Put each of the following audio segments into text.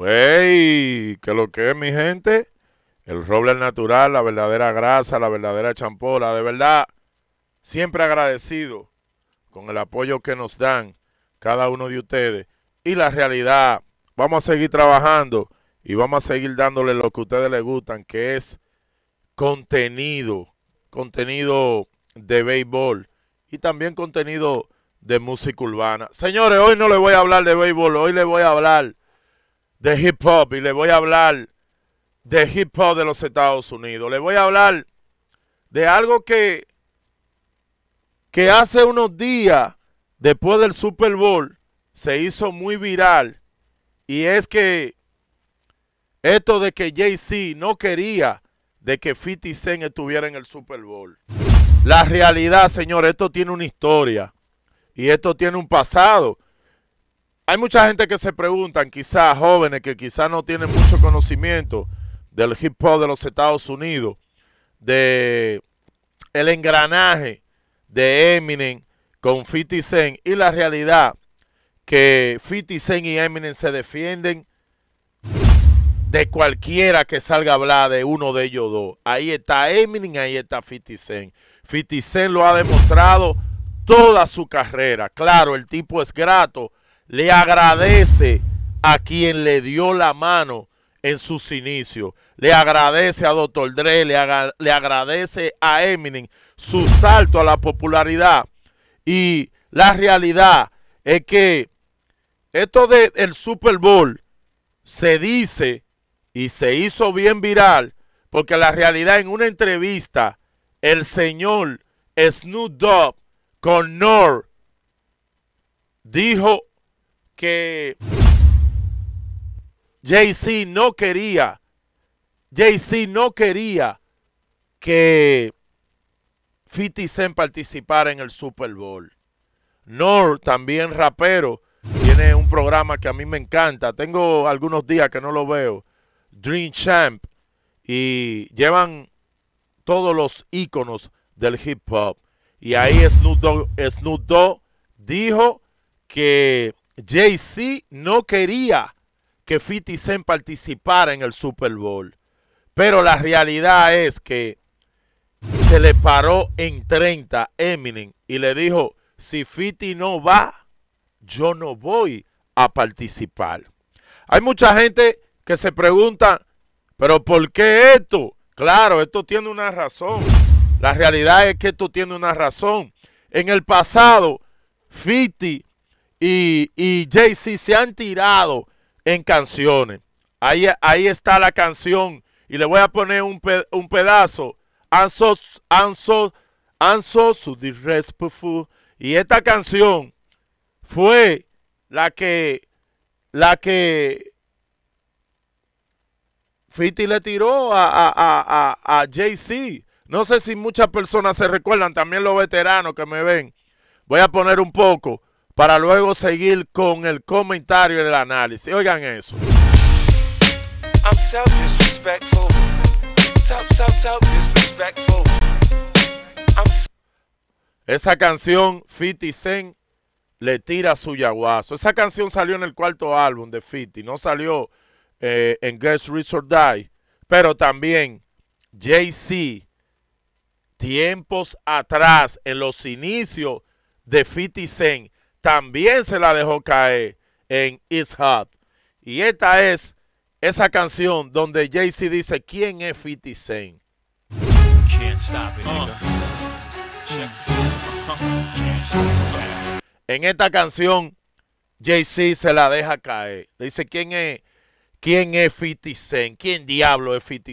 Wey, que lo que es mi gente, el roble natural, la verdadera grasa, la verdadera champola, de verdad, siempre agradecido con el apoyo que nos dan cada uno de ustedes y la realidad. Vamos a seguir trabajando y vamos a seguir dándole lo que a ustedes les gustan, que es contenido, contenido de béisbol y también contenido de música urbana. Señores, hoy no les voy a hablar de béisbol, hoy les voy a hablar de hip hop y le voy a hablar de hip hop de los Estados Unidos. Le voy a hablar de algo que, que hace unos días, después del Super Bowl, se hizo muy viral. Y es que esto de que Jay-Z no quería de que 50 Cent estuviera en el Super Bowl. La realidad, señor, esto tiene una historia. Y esto tiene un pasado hay mucha gente que se preguntan, quizás jóvenes que quizás no tienen mucho conocimiento del hip hop de los Estados Unidos, de el engranaje de Eminem con 50 Cent y la realidad que 50 y Eminem se defienden de cualquiera que salga a hablar de uno de ellos dos. Ahí está Eminem, ahí está 50 Cent. 50 Cent lo ha demostrado toda su carrera. Claro, el tipo es grato le agradece a quien le dio la mano en sus inicios. Le agradece a Dr. Dre, le, agradece a Eminem su salto a la popularidad. Y la realidad es que esto del Super Bowl se dice y se hizo bien viral porque la realidad en una entrevista el señor Snoop Dogg con Nor dijo que Jay-Z no quería, Jay-Z no quería que 50 Cent participara en el Super Bowl. Nor, también rapero, tiene un programa que a mí me encanta. Tengo algunos días que no lo veo. Dream Champ. Y llevan todos los íconos del hip hop. Y ahí Snoop Dogg dijo que Jay-Z no quería que Fitty Zen participara en el Super Bowl. Pero la realidad es que se le paró en 30 Eminem y le dijo, si Fitty no va, yo no voy a participar. Hay mucha gente que se pregunta, pero ¿por qué esto? Claro, esto tiene una razón. La realidad es que esto tiene una razón. En el pasado, Fitty y, y Jay-Z se han tirado en canciones. Ahí, ahí está la canción. Y le voy a poner un, un pedazo. I'm so, so, disrespectful. Y esta canción fue la que, la que Fiti le tiró a, a, a Jay-Z. No sé si muchas personas se recuerdan, también los veteranos que me ven. Voy a poner un poco para luego seguir con el comentario y el análisis. Oigan eso. Esa canción, 50 Cent le tira su yaguazo. Esa canción salió en el cuarto álbum de 50, no salió eh, en Guess Resort Die, pero también Jay-Z, tiempos atrás, en los inicios de 50 Cent, también se la dejó caer en It's Hot. Y esta es esa canción donde Jay-Z dice quién es 50 En esta canción, Jay-Z se la deja caer. dice quién es, quién es quién diablo es 50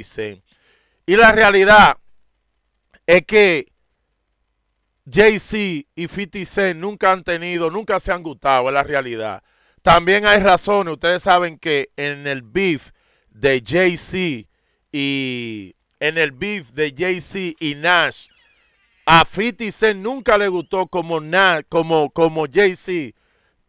Y la realidad es que Jay-Z y 50 Cent nunca han tenido, nunca se han gustado, es la realidad. También hay razones, ustedes saben que en el beef de Jay-Z y en el beef de jay y Nash, a 50 nunca le gustó como, Nash, como, como Jay-Z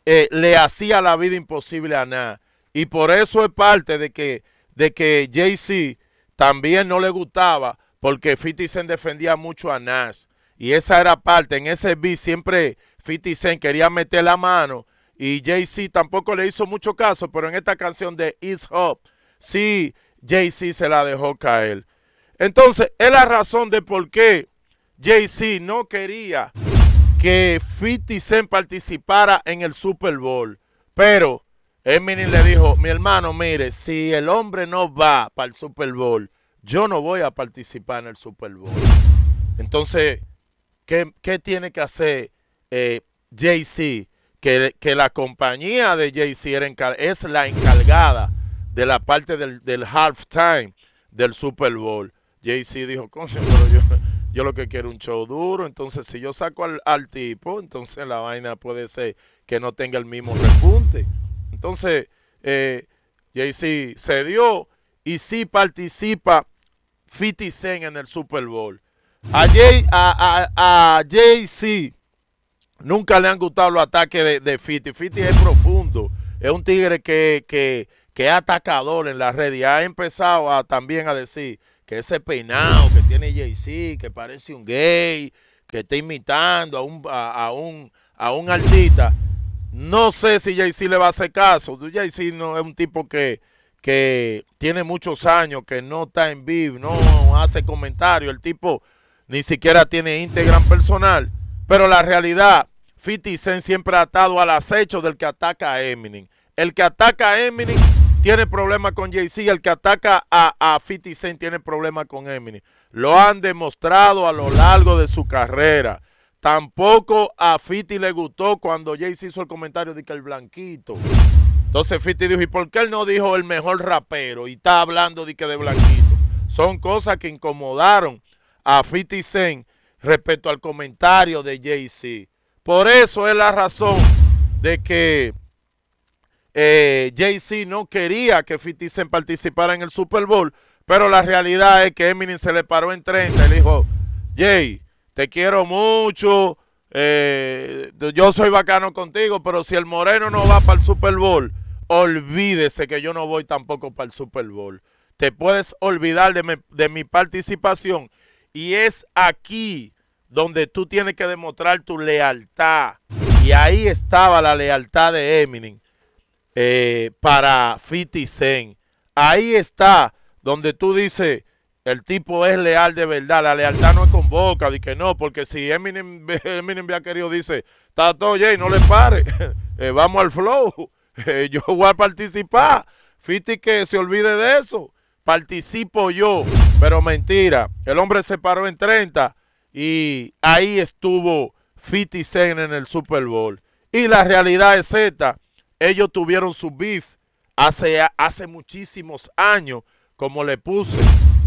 eh, le hacía la vida imposible a Nash. Y por eso es parte de que, de que Jay-Z también no le gustaba, porque 50 defendía mucho a Nash. Y esa era parte. En ese beat siempre 50 Cent quería meter la mano. Y Jay-Z tampoco le hizo mucho caso. Pero en esta canción de Is Hop, sí, Jay-Z se la dejó caer. Entonces, es la razón de por qué Jay-Z no quería que 50 Cent participara en el Super Bowl. Pero Eminem le dijo, mi hermano, mire, si el hombre no va para el Super Bowl, yo no voy a participar en el Super Bowl. Entonces, ¿Qué, tiene que hacer eh, Jay-Z? Que, la compañía de Jay-Z es la encargada de la parte del, del halftime del Super Bowl. Jay-Z dijo, pero yo, lo que quiero es un show duro, entonces si yo saco al, tipo, entonces la vaina puede ser que no tenga el mismo repunte. Entonces, eh, Jay-Z cedió y sí participa 50 Cent en el Super Bowl. A, Jay, a, z nunca le han gustado los ataques de, de Fiti. Fiti es profundo. Es un tigre que, que, es atacador en la redes. Y ha empezado a, también a decir que ese peinado que tiene Jay-Z, que parece un gay, que está imitando a un, a, un, a un artista. No sé si Jay-Z le va a hacer caso. Jay-Z no es un tipo que, que tiene muchos años, que no está en vivo, no hace comentarios. El tipo ni siquiera tiene Instagram personal. Pero la realidad, Fiti siempre ha atado al acecho del que ataca a Eminem. El que ataca a Eminem tiene problemas con Jay-Z, el que ataca a, a 50 tiene problemas con Eminem. Lo han demostrado a lo largo de su carrera. Tampoco a Fiti le gustó cuando Jay-Z hizo el comentario de que el blanquito. Entonces Fiti dijo, ¿y por qué él no dijo el mejor rapero? Y está hablando de que de blanquito. Son cosas que incomodaron a 50 respecto al comentario de Jay-Z. Por eso es la razón de que eh, jay no quería que 50 participara en el Super Bowl, pero la realidad es que Eminem se le paró en 30 y le dijo, Jay, te quiero mucho, eh, yo soy bacano contigo, pero si el Moreno no va para el Super Bowl, olvídese que yo no voy tampoco para el Super Bowl. Te puedes olvidar de mi participación y es aquí donde tú tienes que demostrar tu lealtad. Y ahí estaba la lealtad de Eminem eh, para Fiti Sen. Ahí está donde tú dices, el tipo es leal de verdad. La lealtad no es con boca, de que no, porque si Eminem, Eminem querido, dice, está todo Jay, no le pare, eh, vamos al flow, eh, yo voy a participar. Fiti que se olvide de eso participo yo, pero mentira. El hombre se paró en 30 y ahí estuvo Fitty Cent en el Super Bowl. Y la realidad es esta, ellos tuvieron su beef hace, hace muchísimos años, como le puse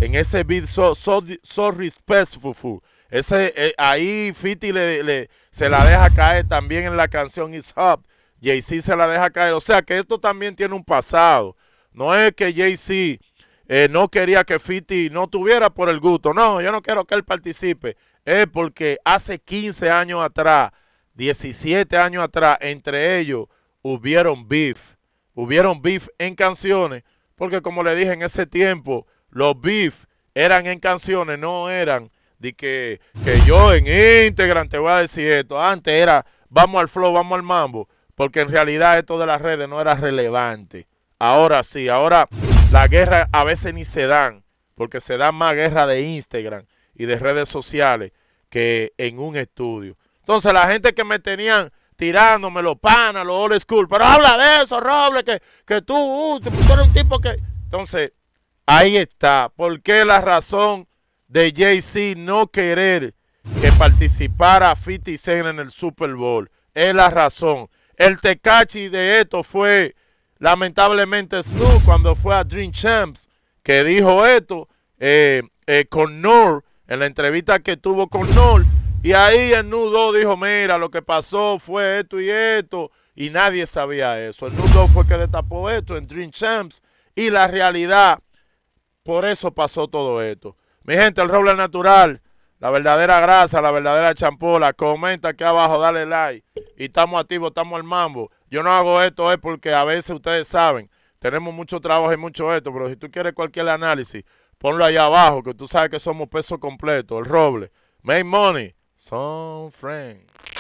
en ese beat So, Respectful. Ese, eh, ahí Fitty le, se la deja caer también en la canción It's Up. Jay-Z se la deja caer. O sea que esto también tiene un pasado. No es que Jay-Z eh, no quería que Fiti no tuviera por el gusto. No, yo no quiero que él participe. Es porque hace 15 años atrás, 17 años atrás, entre ellos hubieron beef. Hubieron beef en canciones, porque como le dije en ese tiempo, los beef eran en canciones, no eran de que, que yo en Instagram te voy a decir esto. Antes era vamos al flow, vamos al mambo, porque en realidad esto de las redes no era relevante. Ahora sí, ahora las guerras a veces ni se dan, porque se dan más guerra de Instagram y de redes sociales que en un estudio. Entonces la gente que me tenían tirándome los panas, los old school, pero habla de eso, Roble, que, tú, uh, tú eres un tipo que... Entonces, ahí está. ¿Por qué la razón de Jay-Z no querer que participara 50 en el Super Bowl? Es la razón. El tecachi de esto fue Lamentablemente Snoop cuando fue a Dream Champs, que dijo esto eh, eh, con Nor, en la entrevista que tuvo con Nor, y ahí el nudo dijo, mira, lo que pasó fue esto y esto, y nadie sabía eso. El nudo fue que destapó esto en Dream Champs, y la realidad, por eso pasó todo esto. Mi gente, el roble natural, la verdadera grasa, la verdadera champola, comenta aquí abajo, dale like, y estamos activos, estamos al mambo. Yo no hago esto es eh, porque a veces ustedes saben, tenemos mucho trabajo y mucho esto, pero si tú quieres cualquier análisis, ponlo allá abajo, que tú sabes que somos peso completo, el roble. Make money, son friends.